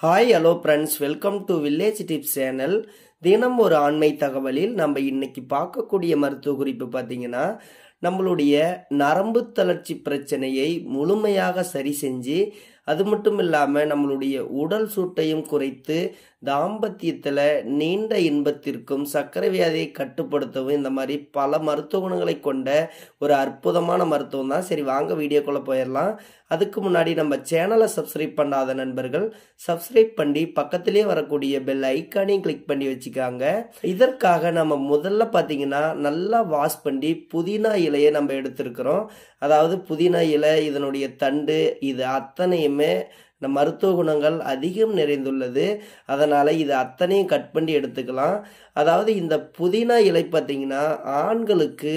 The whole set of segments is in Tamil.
hi hello friends welcome to village tips channel தினம் ஒரு ஆண்மை தகவலில் நம்ம இன்னைக்கு பார்க்கக்கூடிய மருத்துவ குறிப்பு பார்த்தீங்கன்னா நம்மளுடைய நரம்பு தளர்ச்சி பிரச்சனையை முழுமையாக சரி செஞ்சு அது மட்டும் இல்லாமல் நம்மளுடைய உடல் சூட்டையும் குறைத்து தாம்பத்தியத்தில் நீண்ட இன்பத்திற்கும் சர்க்கரை வியாதியை கட்டுப்படுத்தவும் இந்த மாதிரி பல மருத்துவ குணங்களை கொண்ட ஒரு அற்புதமான மருத்துவம் தான் சரி வாங்க வீடியோக்குள்ளே போயிடலாம் அதுக்கு முன்னாடி நம்ம சேனலை சப்ஸ்கிரைப் பண்ணாத நண்பர்கள் சப்ஸ்கிரைப் பண்ணி பக்கத்திலே வரக்கூடிய பெல் ஐக்கானையும் கிளிக் பண்ணி வச்சுக்காங்க இதற்காக நம்ம முதல்ல பார்த்தீங்கன்னா நல்லா வாஷ் பண்ணி புதினா இலையை நம்ம எடுத்திருக்கிறோம் அதாவது புதினா இலை இதனுடைய தண்டு இது அத்தனையுமே में இந்த மருத்துவ குணங்கள் அதிகம் நிறைந்துள்ளது அதனால் இது அத்தனையும் கட் பண்ணி எடுத்துக்கலாம் அதாவது இந்த புதினா இலை பார்த்திங்கன்னா ஆண்களுக்கு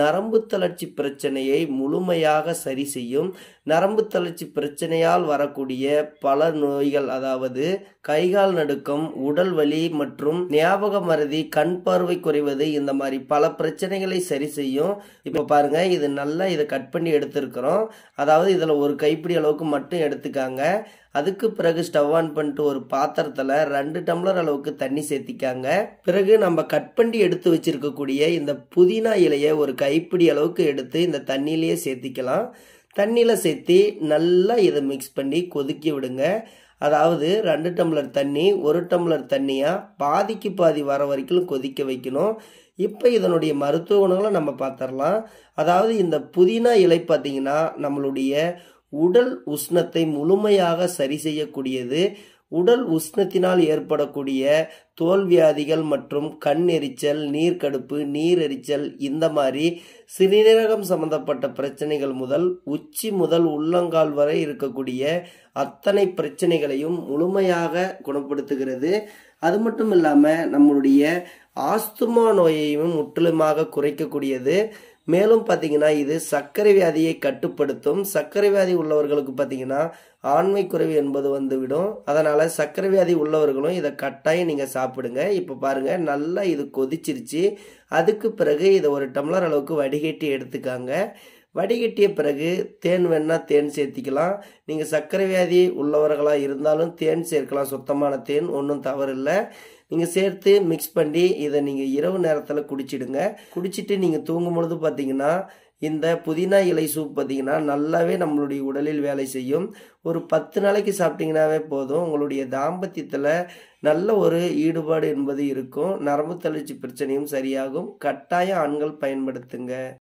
நரம்பு தளர்ச்சி பிரச்சனையை முழுமையாக சரி செய்யும் நரம்பு தளர்ச்சி பிரச்சனையால் வரக்கூடிய பல நோய்கள் அதாவது கைகால் நடுக்கம் உடல் வலி மற்றும் ஞாபக மருதி கண் பார்வை குறைவது இந்த மாதிரி பல பிரச்சனைகளை சரி செய்யும் இப்போ பாருங்க இது நல்லா இதை கட் பண்ணி எடுத்திருக்கிறோம் அதாவது இதில் ஒரு கைப்பிடி அளவுக்கு மட்டும் எடுத்துக்காங்க அதுக்கு பிறகு ஸ்டவ் ஆன் பண்ணிட்டு ஒரு பாத்திரத்தில் ரெண்டு டம்ளர் அளவுக்கு தண்ணி சேர்த்திக்காங்க பிறகு நம்ம கட் பண்ணி எடுத்து வச்சிருக்கக்கூடிய இந்த புதினா இலையை ஒரு கைப்பிடி அளவுக்கு எடுத்து இந்த தண்ணியிலேயே சேர்த்திக்கலாம் தண்ணியில் சேர்த்தி நல்லா இதை மிக்ஸ் பண்ணி கொதிக்க விடுங்க அதாவது ரெண்டு டம்ளர் தண்ணி ஒரு டம்ளர் தண்ணியாக பாதிக்கு பாதி வர வரைக்கும் கொதிக்க வைக்கணும் இப்போ இதனுடைய மருத்துவ குணங்களை நம்ம பார்த்துடலாம் அதாவது இந்த புதினா இலை பார்த்தீங்கன்னா நம்மளுடைய உடல் உஷ்ணத்தை முழுமையாக சரி செய்யக்கூடியது உடல் உஷ்ணத்தினால் ஏற்படக்கூடிய தோல்வியாதிகள் மற்றும் கண் எரிச்சல் நீர்க்கடுப்பு நீர் எரிச்சல் இந்த மாதிரி சிறுநீரகம் சம்பந்தப்பட்ட பிரச்சனைகள் முதல் உச்சி முதல் உள்ளங்கால் வரை இருக்கக்கூடிய அத்தனை பிரச்சனைகளையும் முழுமையாக குணப்படுத்துகிறது அது மட்டும் இல்லாமல் நம்மளுடைய ஆஸ்துமா நோயையும் முற்றிலுமாக குறைக்கக்கூடியது மேலும் பார்த்தீங்கன்னா இது சர்க்கரை வியாதியை கட்டுப்படுத்தும் சர்க்கரை வியாதி உள்ளவர்களுக்கு பார்த்தீங்கன்னா ஆண்மை குறைவு என்பது வந்துவிடும் அதனால் சர்க்கரை வியாதி உள்ளவர்களும் இதை கட்டாயம் நீங்கள் சாப்பிடுங்க இப்போ பாருங்கள் நல்லா இது கொதிச்சிருச்சு அதுக்கு பிறகு இதை ஒரு டம்ளர் அளவுக்கு வடிகட்டி எடுத்துக்காங்க வடிகட்டிய பிறகு தேன் வேணால் தேன் சேர்த்திக்கலாம் நீங்கள் சர்க்கரை வியாதி உள்ளவர்களாக இருந்தாலும் தேன் சேர்க்கலாம் சுத்தமான தேன் ஒன்றும் தவறில்லை நீங்கள் சேர்த்து மிக்ஸ் பண்ணி இதை நீங்கள் இரவு நேரத்தில் குடிச்சிடுங்க குடிச்சிட்டு நீங்கள் தூங்கும் பொழுது பார்த்தீங்கன்னா இந்த புதினா இலை சூப் பார்த்தீங்கன்னா நல்லாவே நம்மளுடைய உடலில் வேலை செய்யும் ஒரு பத்து நாளைக்கு சாப்பிட்டிங்கனாவே போதும் உங்களுடைய தாம்பத்தியத்தில் நல்ல ஒரு ஈடுபாடு என்பது இருக்கும் நரம்பு தளர்ச்சி பிரச்சனையும் சரியாகும் கட்டாயம் ஆண்கள் பயன்படுத்துங்க